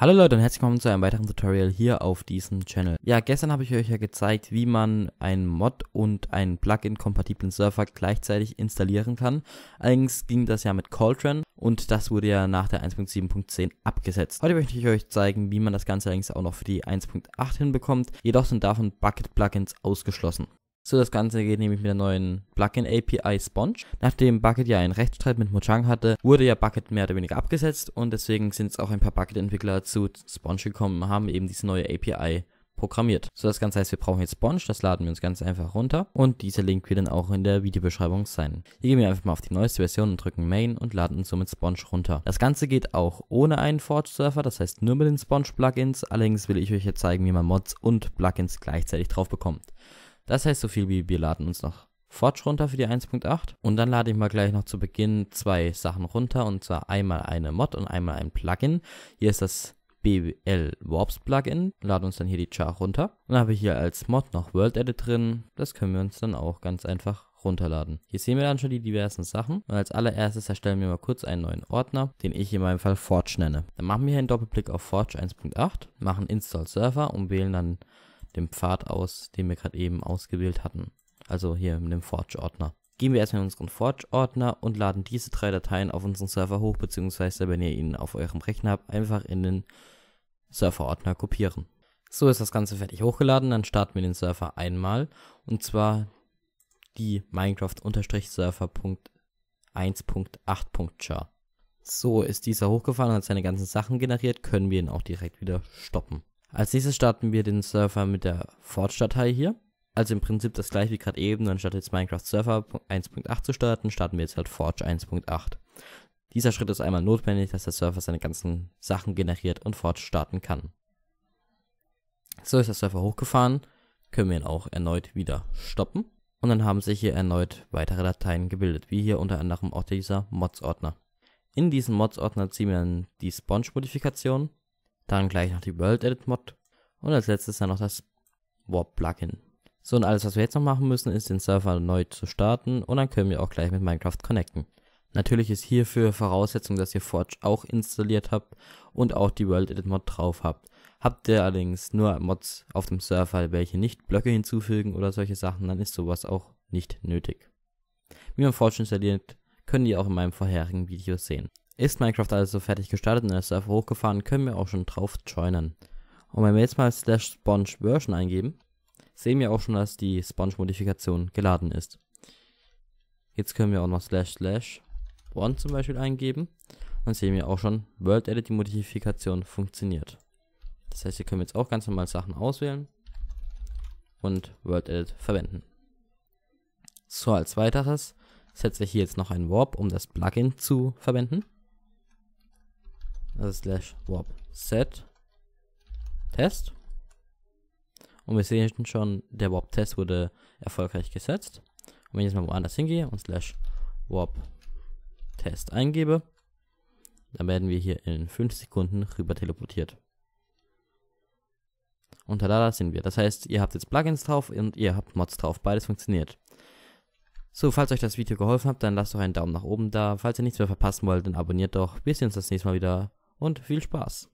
Hallo Leute und herzlich willkommen zu einem weiteren Tutorial hier auf diesem Channel. Ja, gestern habe ich euch ja gezeigt, wie man einen Mod und einen Plugin-kompatiblen Server gleichzeitig installieren kann. Allerdings ging das ja mit Coltrane und das wurde ja nach der 1.7.10 abgesetzt. Heute möchte ich euch zeigen, wie man das Ganze allerdings auch noch für die 1.8 hinbekommt. Jedoch sind davon Bucket-Plugins ausgeschlossen. So, das Ganze geht nämlich mit der neuen Plugin-API Sponge. Nachdem Bucket ja einen Rechtsstreit mit Mojang hatte, wurde ja Bucket mehr oder weniger abgesetzt und deswegen sind es auch ein paar Bucket-Entwickler zu Sponge gekommen und haben eben diese neue API programmiert. So, das Ganze heißt, wir brauchen jetzt Sponge, das laden wir uns ganz einfach runter und dieser Link wird dann auch in der Videobeschreibung sein. Hier gehen wir einfach mal auf die neueste Version und drücken Main und laden uns somit Sponge runter. Das Ganze geht auch ohne einen Forge-Server, das heißt nur mit den Sponge-Plugins, allerdings will ich euch jetzt zeigen, wie man Mods und Plugins gleichzeitig drauf bekommt. Das heißt, so viel wie wir laden uns noch Forge runter für die 1.8 und dann lade ich mal gleich noch zu Beginn zwei Sachen runter und zwar einmal eine Mod und einmal ein Plugin. Hier ist das BL Warps Plugin, laden uns dann hier die Char runter und dann habe ich hier als Mod noch World Edit drin. Das können wir uns dann auch ganz einfach runterladen. Hier sehen wir dann schon die diversen Sachen. Und als allererstes erstellen wir mal kurz einen neuen Ordner, den ich in meinem Fall Forge nenne. Dann machen wir hier einen Doppelblick auf Forge 1.8, machen Install Server und wählen dann dem Pfad aus, den wir gerade eben ausgewählt hatten. Also hier in dem Forge-Ordner. Gehen wir erstmal in unseren Forge-Ordner und laden diese drei Dateien auf unseren Server hoch, beziehungsweise wenn ihr ihn auf eurem Rechner habt, einfach in den Server-Ordner kopieren. So ist das Ganze fertig hochgeladen, dann starten wir den Server einmal und zwar die Minecraft-Server.1.8.char. So ist dieser hochgefahren und hat seine ganzen Sachen generiert, können wir ihn auch direkt wieder stoppen. Als nächstes starten wir den Server mit der Forge-Datei hier. Also im Prinzip das gleiche wie gerade eben, anstatt jetzt Minecraft Server 1.8 zu starten, starten wir jetzt halt Forge 1.8. Dieser Schritt ist einmal notwendig, dass der Server seine ganzen Sachen generiert und Forge starten kann. So ist der Server hochgefahren, können wir ihn auch erneut wieder stoppen. Und dann haben sich hier erneut weitere Dateien gebildet, wie hier unter anderem auch dieser Mods-Ordner. In diesen Mods-Ordner ziehen wir dann die Sponge-Modifikation dann gleich noch die World Edit Mod. Und als letztes dann noch das Warp Plugin. So, und alles, was wir jetzt noch machen müssen, ist den Server neu zu starten und dann können wir auch gleich mit Minecraft connecten. Natürlich ist hierfür Voraussetzung, dass ihr Forge auch installiert habt und auch die World Edit Mod drauf habt. Habt ihr allerdings nur Mods auf dem Server, welche nicht Blöcke hinzufügen oder solche Sachen, dann ist sowas auch nicht nötig. Wie man Forge installiert, könnt ihr auch in meinem vorherigen Video sehen. Ist Minecraft also fertig gestartet und ist Server hochgefahren, können wir auch schon drauf joinen. Und wenn wir jetzt mal slash sponge version eingeben, sehen wir auch schon, dass die Sponge-Modifikation geladen ist. Jetzt können wir auch noch slash slash one zum Beispiel eingeben und sehen wir auch schon, World Edit die Modifikation funktioniert. Das heißt, hier können wir jetzt auch ganz normal Sachen auswählen und World Edit verwenden. So, als weiteres setze ich hier jetzt noch einen Warp, um das Plugin zu verwenden also slash warp set test. Und wir sehen schon, der warp test wurde erfolgreich gesetzt. Und wenn ich jetzt mal woanders hingehe und slash warp test eingebe, dann werden wir hier in 5 Sekunden rüber teleportiert. Und da sind wir. Das heißt, ihr habt jetzt Plugins drauf und ihr habt Mods drauf. Beides funktioniert. So, falls euch das Video geholfen hat, dann lasst doch einen Daumen nach oben da. Falls ihr nichts mehr verpassen wollt, dann abonniert doch. Wir sehen uns das nächste Mal wieder und viel Spaß.